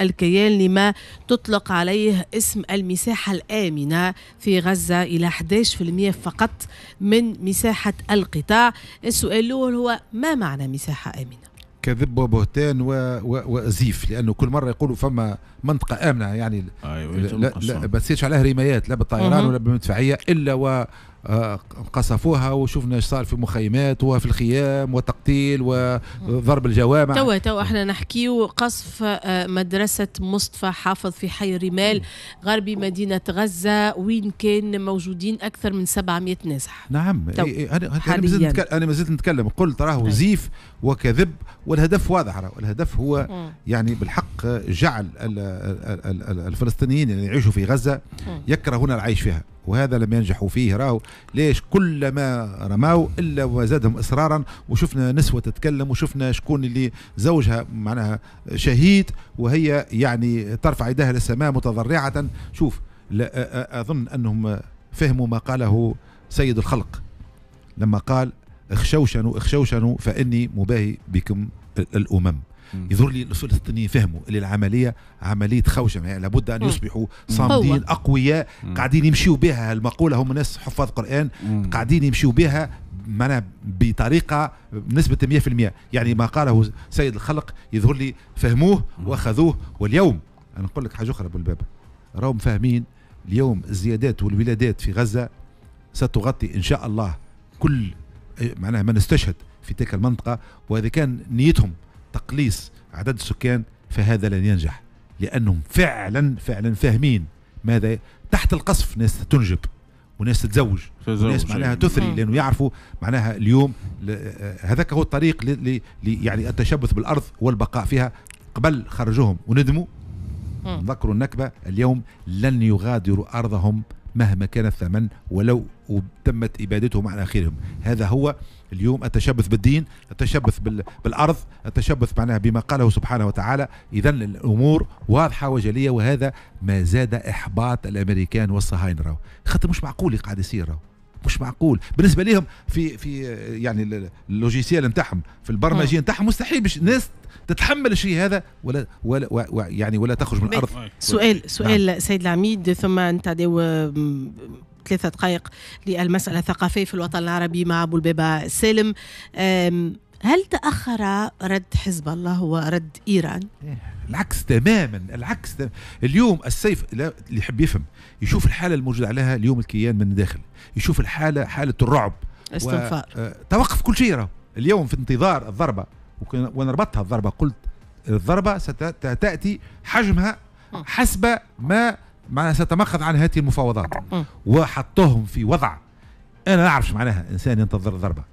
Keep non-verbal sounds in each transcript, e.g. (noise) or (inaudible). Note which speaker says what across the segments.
Speaker 1: الكيان لما تطلق عليه اسم المساحة الآمنة في غزة إلى 11% فقط من مساحة القطاع السؤال الأول هو ما معنى مساحة آمنة؟
Speaker 2: كذب وبهتان وزيف لأنه كل مرة يقولوا فما منطقه امنه يعني أيوة لا, لا عليها رمايات لا بالطيران ولا بالمدفعيه الا و آه، قصفوها وشفنا ايش صار في مخيمات وفي الخيام وتقتيل وضرب الجوامع توا
Speaker 1: توا احنا نحكي قصف آه، مدرسة مصطفى حافظ في حي الرمال غربي مدينة غزة وين كان موجودين أكثر من 700 نازح
Speaker 2: نعم إيه أنا, أنا ما زلت نتكلم قلت راهو زيف وكذب والهدف واضح والهدف هو يعني بالحق جعل الفلسطينيين اللي يعيشوا في غزة يكرهون العيش فيها وهذا لم ينجحوا فيه راهو ليش كل ما رماوا الا وزادهم اصرارا وشفنا نسوه تتكلم وشفنا شكون اللي زوجها معناها شهيد وهي يعني ترفع يدها للسماء متضرعه شوف اظن انهم فهموا ما قاله سيد الخلق لما قال اخشوشنوا اخشوشنوا فاني مباهي بكم الامم يظهر لي الاصول الفلسطينيين فهموا اللي العمليه عمليه خوشم يعني لابد ان يصبحوا صامدين اقوياء قاعدين يمشيوا بها المقوله هم ناس حفاظ قران قاعدين يمشيوا بها معناها بطريقه بنسبه 100% يعني ما قاله سيد الخلق يظهر لي فهموه واخذوه واليوم انا نقول لك حاجه اخرى ابو الباب راهم فاهمين اليوم الزيادات والولادات في غزه ستغطي ان شاء الله كل معناها من استشهد في تلك المنطقه واذا كان نيتهم تقليص عدد السكان فهذا لن ينجح لأنهم فعلا فعلا فاهمين ماذا تحت القصف ناس تنجب وناس تتزوج وناس معناها إيه. تثري آه. لانه يعرفوا معناها اليوم هذاك هو الطريق لي يعني التشبث بالارض والبقاء فيها قبل خرجوهم وندموا ذكروا النكبه اليوم لن يغادروا ارضهم مهما كان الثمن ولو تمت إبادتهم على آخرهم هذا هو اليوم التشبث بالدين التشبث بالأرض التشبث معناها بما قاله سبحانه وتعالى إذا الأمور واضحة وجلية وهذا ما زاد إحباط الأمريكان والصهاينة خاطر مش معقول اللي قاعد يصير مش معقول بالنسبه لهم في في يعني اللوجيسيال نتاعهم في البرمجيه نتاعهم مستحيل باش الناس تتحمل الشيء هذا ولا ولا, يعني ولا تخرج من الارض سؤال سؤال نعم.
Speaker 1: سيد العميد ثم نتعداو ثلاثة دقائق للمسألة الثقافية في الوطن العربي مع أبو البابا سالم هل تأخر رد حزب الله ورد إيران؟ إيه. العكس
Speaker 2: تماما العكس تماما. اليوم السيف لا اللي يحب يفهم يشوف الحاله الموجوده عليها اليوم الكيان من الداخل يشوف الحاله حاله الرعب استنفار و... آه، توقف كل شيء راه اليوم في انتظار الضربه وانا ربطتها الضربه قلت الضربه ستاتي حجمها حسب ما ما ستمخض عن هذه المفاوضات وحطوهم في وضع انا نعرفش معناها انسان ينتظر الضربه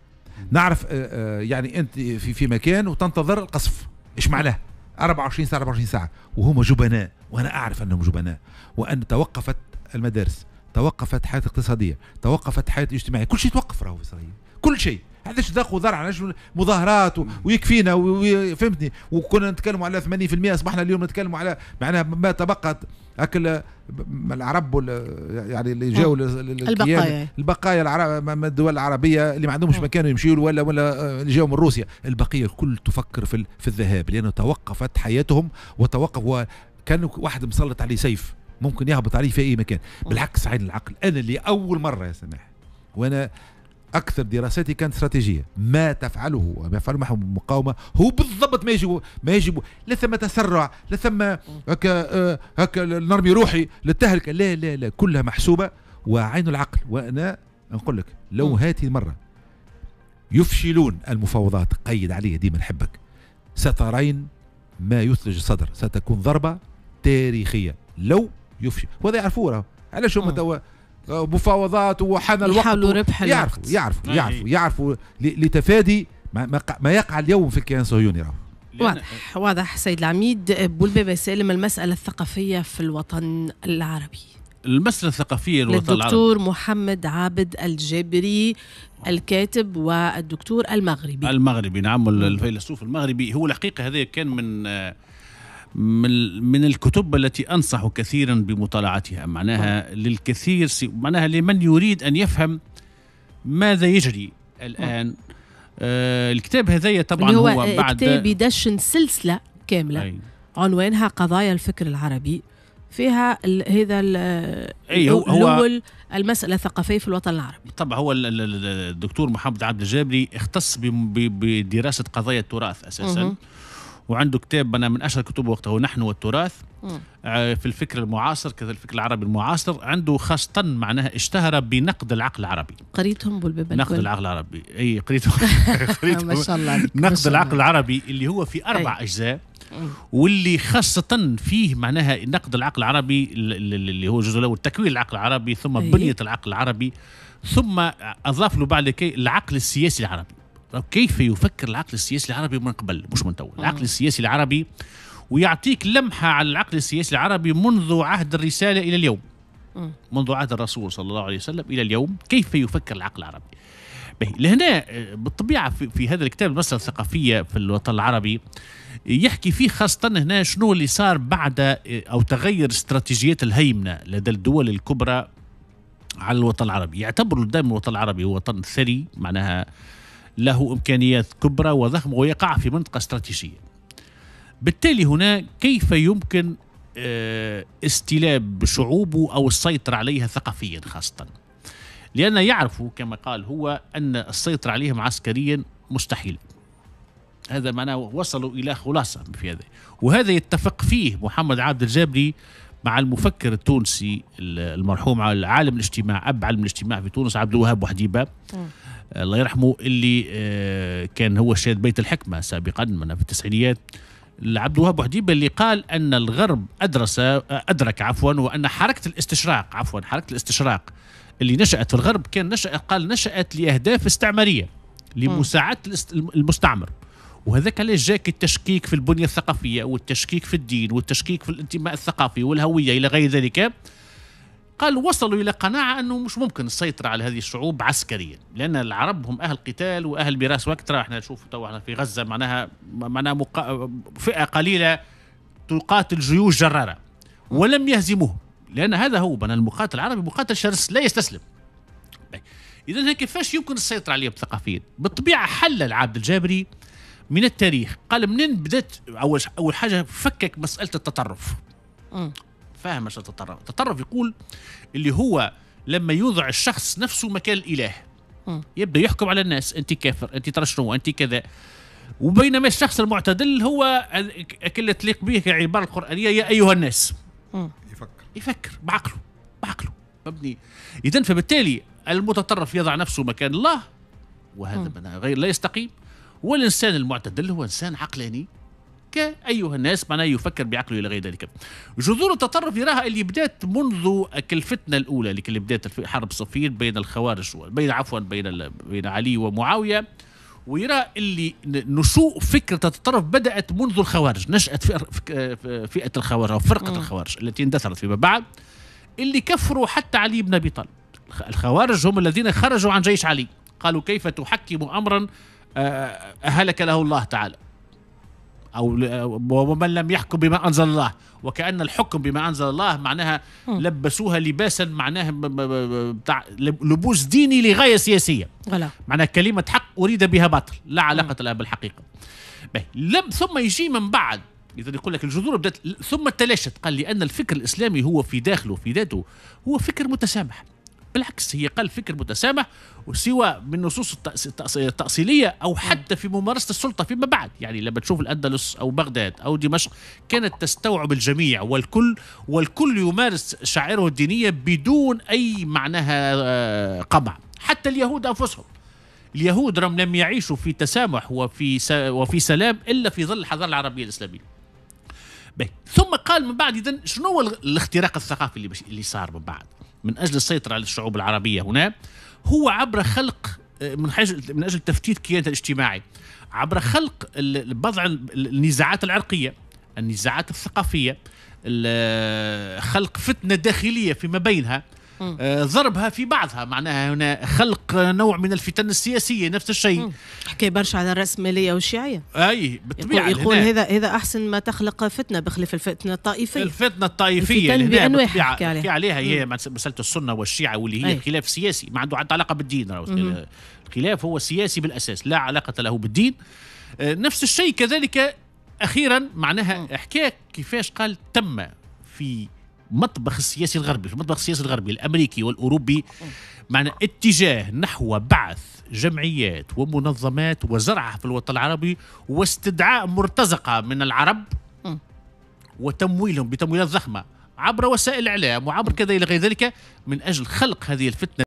Speaker 2: نعرف آه، آه، يعني انت في في مكان وتنتظر القصف ايش معناه 24 ساعه 24 ساعه وهم جبناء وانا اعرف انهم جبناء وان توقفت المدارس توقفت حياه اقتصاديه توقفت حياه اجتماعيه كل شيء توقف راهو في اسرائيل كل شيء علاش ذاقوا وضرع علاش مظاهرات ويكفينا فهمتني وكنا نتكلموا على 80% اصبحنا اليوم نتكلموا على معناها ما تبقت اكل العرب وال يعني اللي جاوا آه. البقايا البقايا العرب الدول العربيه اللي ما عندهمش آه. مكان يمشيوا ولا ولا آه، اللي جاوا من روسيا البقيه الكل تفكر في في الذهاب لانه توقفت حياتهم وتوقف كان واحد مسلط عليه سيف ممكن يهبط عليه في اي مكان بالعكس عين العقل انا اللي اول مره يا سماح وانا اكثر دراساتي كانت استراتيجيه ما تفعله وما يفعله المقاومه هو بالضبط ما يجب ما يجب لا ثم تسرع لا ثم هكا آه، هكا نرمي روحي للتهلكه لا لا لا كلها محسوبه وعين العقل وانا نقول لك لو هاتي المره يفشلون المفاوضات قيد عليها ديما نحبك سترين ما يثلج الصدر ستكون ضربه تاريخيه لو يفشل وهذا يعرفوه علاش هما توا مفاوضات وحان الوقت يحاولوا ربح يعرفوا يعرفوا يعرفوا يعرفوا لتفادي ما, ما يقع اليوم في الكيان الصهيوني
Speaker 1: واضح واضح سيد العميد بابا سالم المسألة الثقافية في الوطن العربي
Speaker 2: المسألة الثقافية للوطن العربي الدكتور
Speaker 1: محمد عابد الجابري الكاتب والدكتور المغربي
Speaker 3: المغربي نعم الفيلسوف المغربي هو الحقيقة هذا كان من آه، من من الكتب التي انصح كثيرا بمطالعتها معناها للكثير معناها لمن يريد ان يفهم ماذا يجري الان آه الكتاب هذايا طبعا هو, هو آه، بعد كتاب
Speaker 1: يدشن سلسله كامله أي. عنوانها قضايا الفكر العربي فيها الـ هذا الـ أي هو هو المساله الثقافيه في الوطن العربي
Speaker 3: طبعا هو الدكتور محمد عبد الجابري اختص بدراسه قضايا التراث اساسا وعنده كتاب أنا من أشهر كتبه وقته نحن والتراث آه، في الفكر المعاصر كذا الفكر العربي المعاصر عنده خاصة معناها اشتهر بنقد العقل العربي
Speaker 1: قريتهم بالبيبل نقد العقل
Speaker 3: العربي اي (laughs) قريتهم ما شاء الله نقد العقل العربي اللي هو في أربع أي. أجزاء واللي خاصة فيه معناها نقد العقل العربي اللي هو الجزء الأول تكوين العقل العربي ثم أي. بنية العقل العربي ثم أضاف له بعد العقل السياسي العربي كيف يفكر العقل السياسي العربي من قبل مش من تو العقل آه. السياسي العربي ويعطيك لمحة على العقل السياسي العربي منذ عهد الرسالة إلى اليوم آه. منذ عهد الرسول صلى الله عليه وسلم إلى اليوم كيف يفكر العقل العربي لهنا آه، بالطبيعة في, في هذا الكتاب المسألة الثقافية في الوطن العربي يحكي فيه خاصة هنا شنو اللي صار بعد أو تغير استراتيجيات الهيمنة لدى الدول الكبرى على الوطن العربي يعتبروا دائما الوطن العربي هو وطن ثري معناها له إمكانيات كبرى وضخمة ويقع في منطقة استراتيجية بالتالي هنا كيف يمكن آه، استلاب شعوبه أو السيطرة عليها ثقافيا خاصة لأن يعرف كما قال هو أن السيطرة عليهم عسكريا مستحيل هذا معناه وصلوا إلى خلاصة في هذا وهذا يتفق فيه محمد عبد الجابري مع المفكر التونسي المرحوم العالم الاجتماع اب علم الاجتماع في تونس عبد الوهاب وحديبه الله يرحمه اللي آه، كان هو شاهد بيت الحكمه سابقا من في التسعينيات عبد الوهاب وحديبه اللي قال ان الغرب ادرس آه، ادرك عفوا وان حركه الاستشراق عفوا حركه الاستشراق اللي نشات في الغرب كان نشأ قال نشات لاهداف استعماريه لمساعده المستعمر وهذاك علاش جاك التشكيك في البنيه الثقافيه والتشكيك في الدين والتشكيك في الانتماء الثقافي والهويه الى غير ذلك قال وصلوا الى قناعه انه مش ممكن السيطره على هذه الشعوب عسكريا لان العرب هم اهل قتال واهل براس وكترة احنا نشوف تو احنا في غزه معناها معناها مقا... فئه قليله تقاتل جيوش جراره ولم يهزموه لان هذا هو بنا المقاتل العربي مقاتل شرس لا يستسلم اذا كيفاش يمكن السيطره عليهم ثقافيا بالطبيعه حل العبد الجابري من التاريخ قال منين بدات اول اول حاجه فكك مساله التطرف فاهم مساله التطرف التطرف يقول اللي هو لما يوضع الشخص نفسه مكان الاله يبدا يحكم على الناس انت كافر انت ترى شنو انت كذا وبينما الشخص المعتدل هو اللي تليق به كعباره القرانيه يا ايها الناس يفكر يفكر بعقله بعقله مبني اذا فبالتالي المتطرف يضع نفسه مكان الله وهذا غير لا يستقيم والإنسان المعتدل هو إنسان عقلاني كأيها الناس معناه يفكر بعقله إلى غير ذلك جذور التطرف يراها اللي بدأت منذ الفتنة الأولى اللي بدأت حرب صفين بين الخوارج بين عفوا بين بين علي ومعاوية ويرى اللي نشوء فكرة التطرف بدأت منذ الخوارج نشأت فئة الخوارج أو فرقة الخوارج التي اندثرت فيما بعد اللي كفروا حتى علي بن أبي طالب الخوارج هم الذين خرجوا عن جيش علي قالوا كيف تحكم أمرا هلك له الله تعالى او ومن لم يحكم بما انزل الله وكان الحكم بما انزل الله معناها لبسوها لباسا معناها بتاع لبوس ديني لغايه سياسيه غلا. معناها كلمه حق اريد بها باطل لا علاقه لها بالحقيقه لم ثم يجي من بعد اذا يقول لك الجذور بدات ثم تلاشت قال لان الفكر الاسلامي هو في داخله في ذاته هو فكر متسامح بالعكس هي قال فكر متسامح وسوى من نصوص التأصيلية أو نعم. حتى في ممارسة السلطة فيما بعد يعني لما تشوف الأندلس أو بغداد أو دمشق كانت تستوعب الجميع والكل والكل يمارس شعائره الدينية بدون أي معناها آه، قمع حتى اليهود أنفسهم اليهود رم لم يعيشوا في تسامح وفي وفي سلام إلا في ظل الحضارة العربية الإسلامية بي. ثم قال من بعد إذن شنو هو الاختراق الثقافي اللي, اللي صار من بعد من أجل السيطرة على الشعوب العربية هنا هو عبر خلق من, من أجل تفتيت كيانها الاجتماعي عبر خلق بضع النزاعات العرقية النزاعات الثقافية خلق فتنة داخلية فيما بينها آه، ضربها في
Speaker 1: بعضها معناها هنا خلق نوع من الفتن السياسيه نفس الشيء حكي برشا على الرأسمالية والشيعية اي بالطبيعه يقول, يقول هذا هذا احسن ما تخلق فتنه بخلاف الفتنه الطائفيه
Speaker 3: الفتنه الطائفيه الفتن بانواعها حكي عليها, عليها هي مساله السنه والشيعه واللي هي خلاف سياسي ما عنده حتى علاقه بالدين الخلاف هو سياسي بالاساس لا علاقه له بالدين آه، نفس الشيء كذلك اخيرا معناها حكاك كيفاش قال تم في المطبخ السياسي الغربي في المطبخ السياسي الغربي الامريكي والاوروبي معنى اتجاه نحو بعث جمعيات ومنظمات وزرعها في الوطن العربي واستدعاء مرتزقه من العرب وتمويلهم
Speaker 2: بتمويلات ضخمه عبر وسائل الاعلام وعبر كذا الى غير ذلك من اجل خلق هذه الفتنه